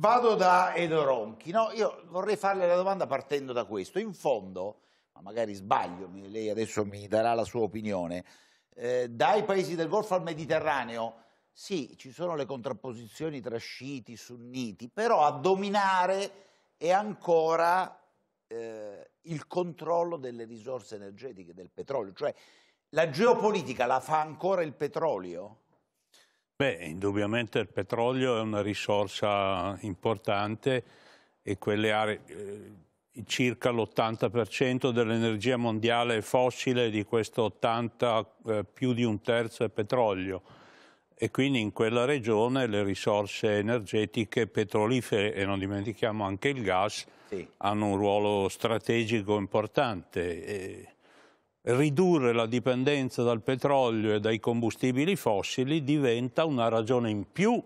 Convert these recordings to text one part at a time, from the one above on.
Vado da Edo Ronchi. No, io vorrei farle la domanda partendo da questo. In fondo, ma magari sbaglio, lei adesso mi darà la sua opinione, eh, dai paesi del Golfo al Mediterraneo, sì, ci sono le contrapposizioni tra sciiti, sunniti, però a dominare è ancora eh, il controllo delle risorse energetiche, del petrolio. Cioè, la geopolitica la fa ancora il petrolio? Beh, indubbiamente il petrolio è una risorsa importante e quelle aree, eh, circa l'80% dell'energia mondiale è fossile, di questo 80 eh, più di un terzo è petrolio e quindi in quella regione le risorse energetiche petrolifere e non dimentichiamo anche il gas sì. hanno un ruolo strategico importante. E ridurre la dipendenza dal petrolio e dai combustibili fossili diventa una ragione in più,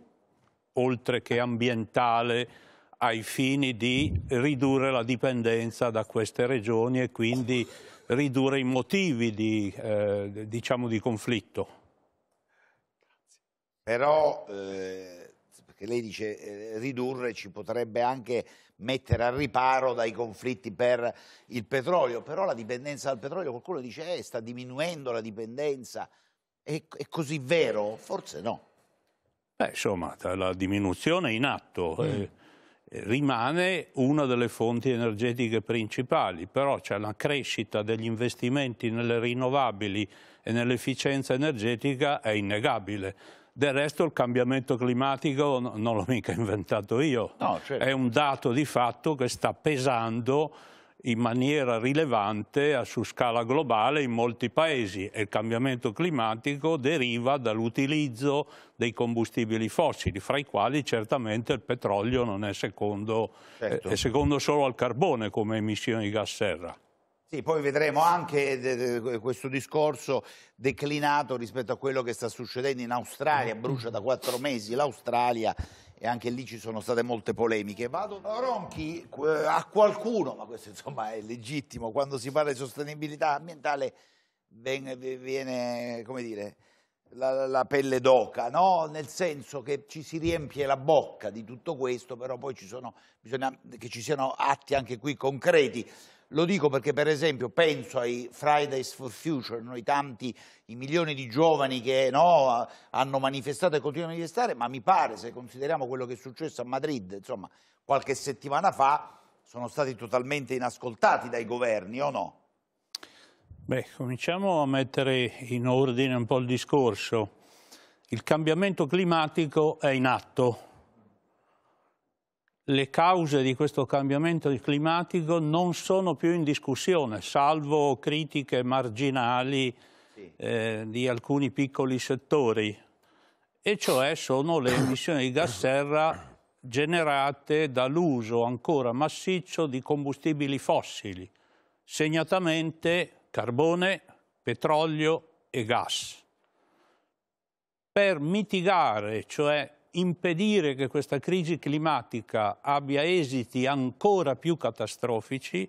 oltre che ambientale, ai fini di ridurre la dipendenza da queste regioni e quindi ridurre i motivi di, eh, diciamo di conflitto. Però, eh, perché lei dice eh, ridurre, ci potrebbe anche mettere al riparo dai conflitti per il petrolio, però la dipendenza dal petrolio, qualcuno dice eh, sta diminuendo la dipendenza, è, è così vero? Forse no. Beh, insomma, la diminuzione è in atto, mm. eh, rimane una delle fonti energetiche principali, però c'è la crescita degli investimenti nelle rinnovabili e nell'efficienza energetica è innegabile del resto il cambiamento climatico non l'ho mica inventato io, no, certo. è un dato di fatto che sta pesando in maniera rilevante su scala globale in molti paesi e il cambiamento climatico deriva dall'utilizzo dei combustibili fossili, fra i quali certamente il petrolio non è secondo, certo. è secondo solo al carbone come emissioni di gas serra. Sì, poi vedremo anche eh, eh, eh, questo discorso declinato rispetto a quello che sta succedendo in Australia, brucia da quattro mesi l'Australia e anche lì ci sono state molte polemiche. Vado da Ronchi, a qualcuno, ma questo insomma è legittimo, quando si parla di sostenibilità ambientale viene, come dire, la, la, pelle d'oca, no? nel senso che ci si riempie la bocca di tutto questo, però poi ci sono, bisogna che ci siano atti anche qui concreti. Lo dico perché per esempio penso ai Fridays for Future, noi tanti, i milioni di giovani che no, hanno manifestato e continuano a manifestare, ma mi pare, se consideriamo quello che è successo a Madrid, insomma, qualche settimana fa, sono stati totalmente inascoltati dai governi, o no? Beh, cominciamo a mettere in ordine un po' il discorso. Il cambiamento climatico è in atto, le cause di questo cambiamento climatico non sono più in discussione, salvo critiche marginali sì. eh, di alcuni piccoli settori, e cioè sono le emissioni di gas serra generate dall'uso ancora massiccio di combustibili fossili, segnatamente carbone, petrolio e gas. Per mitigare, cioè impedire che questa crisi climatica abbia esiti ancora più catastrofici,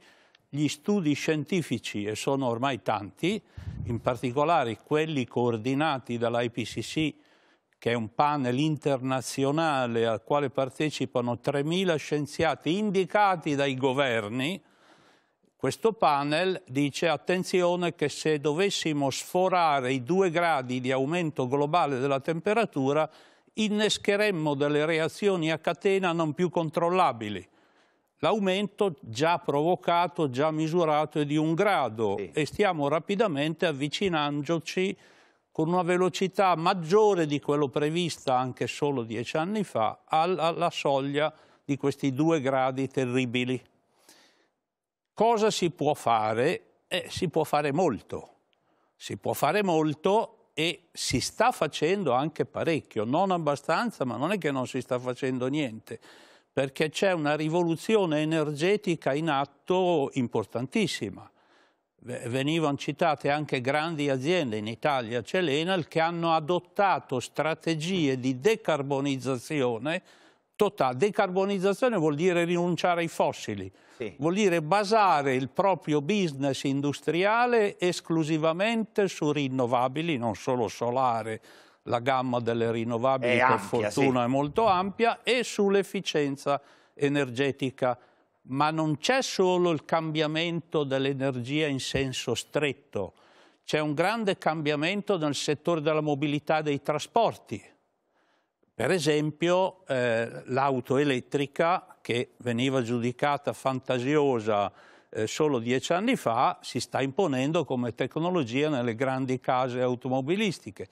gli studi scientifici, e sono ormai tanti, in particolare quelli coordinati dall'IPCC, che è un panel internazionale al quale partecipano 3.000 scienziati indicati dai governi, questo panel dice attenzione che se dovessimo sforare i due gradi di aumento globale della temperatura innescheremmo delle reazioni a catena non più controllabili. L'aumento già provocato, già misurato è di un grado sì. e stiamo rapidamente avvicinandoci con una velocità maggiore di quello prevista anche solo dieci anni fa alla soglia di questi due gradi terribili. Cosa si può fare? Eh, si può fare molto. Si può fare molto e si sta facendo anche parecchio, non abbastanza, ma non è che non si sta facendo niente, perché c'è una rivoluzione energetica in atto importantissima. Venivano citate anche grandi aziende in Italia, c'è l'Enel, che hanno adottato strategie di decarbonizzazione totale. Decarbonizzazione vuol dire rinunciare ai fossili, sì. vuol dire basare il proprio business industriale esclusivamente su rinnovabili, non solo solare, la gamma delle rinnovabili ampia, per fortuna sì. è molto ampia, e sull'efficienza energetica. Ma non c'è solo il cambiamento dell'energia in senso stretto, c'è un grande cambiamento nel settore della mobilità e dei trasporti per esempio eh, l'auto elettrica che veniva giudicata fantasiosa eh, solo dieci anni fa si sta imponendo come tecnologia nelle grandi case automobilistiche.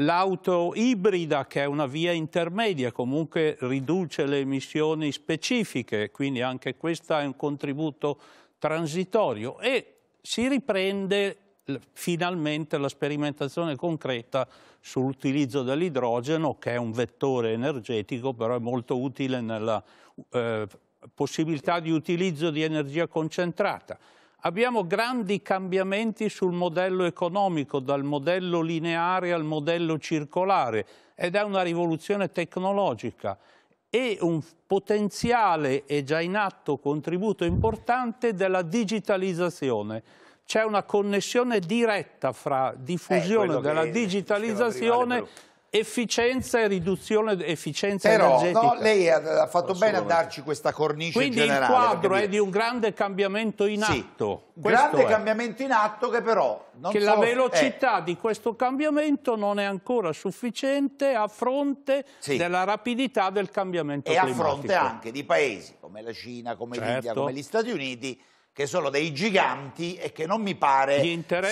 L'auto ibrida che è una via intermedia comunque riduce le emissioni specifiche, quindi anche questo è un contributo transitorio e si riprende finalmente la sperimentazione concreta sull'utilizzo dell'idrogeno che è un vettore energetico però è molto utile nella eh, possibilità di utilizzo di energia concentrata. Abbiamo grandi cambiamenti sul modello economico, dal modello lineare al modello circolare ed è una rivoluzione tecnologica e un potenziale e già in atto contributo importante della digitalizzazione c'è una connessione diretta fra diffusione eh, della digitalizzazione efficienza e riduzione efficienza Però, energetica. No, lei ha, fatto bene a darci questa cornice Quindi generale. Quindi il quadro è di un grande cambiamento in sì, atto. Questo grande è. cambiamento in atto che però... che so, la velocità è. Eh. di questo cambiamento non è ancora sufficiente a fronte sì. della rapidità del cambiamento e E a fronte anche di paesi come la Cina, come certo. l'India, come gli Stati Uniti che sono dei giganti e che non mi pare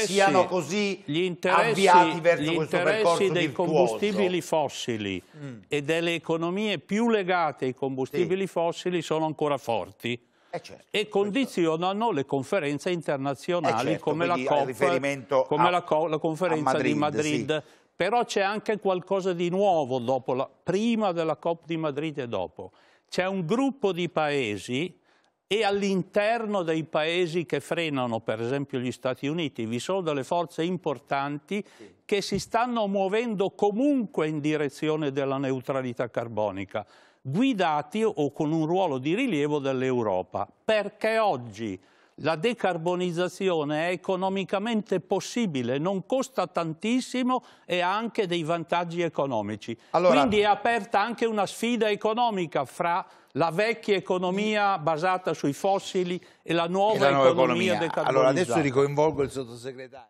siano così avviati verso questo percorso Gli interessi dei combustibili fossili mm. e delle economie più legate ai combustibili sì. fossili sono ancora forti. Eh certo, e condizionano questo. le conferenze internazionali eh certo, come, la, COP, come a, la, la conferenza Madrid, di Madrid. Sì. Però c'è anche qualcosa di nuovo la, prima della COP di Madrid e dopo. C'è un gruppo di paesi e all'interno dei paesi che frenano, per esempio gli Stati Uniti, vi sono delle forze importanti che si stanno muovendo comunque in direzione della neutralità carbonica, guidati o con un ruolo di rilievo dell'Europa. Perché oggi la decarbonizzazione è economicamente possibile, non costa tantissimo e ha anche dei vantaggi economici. Allora... Quindi è aperta anche una sfida economica fra la vecchia economia basata sui fossili e la nuova, e la nuova economia, economia. Allora adesso ricoinvolgo il sottosegretario.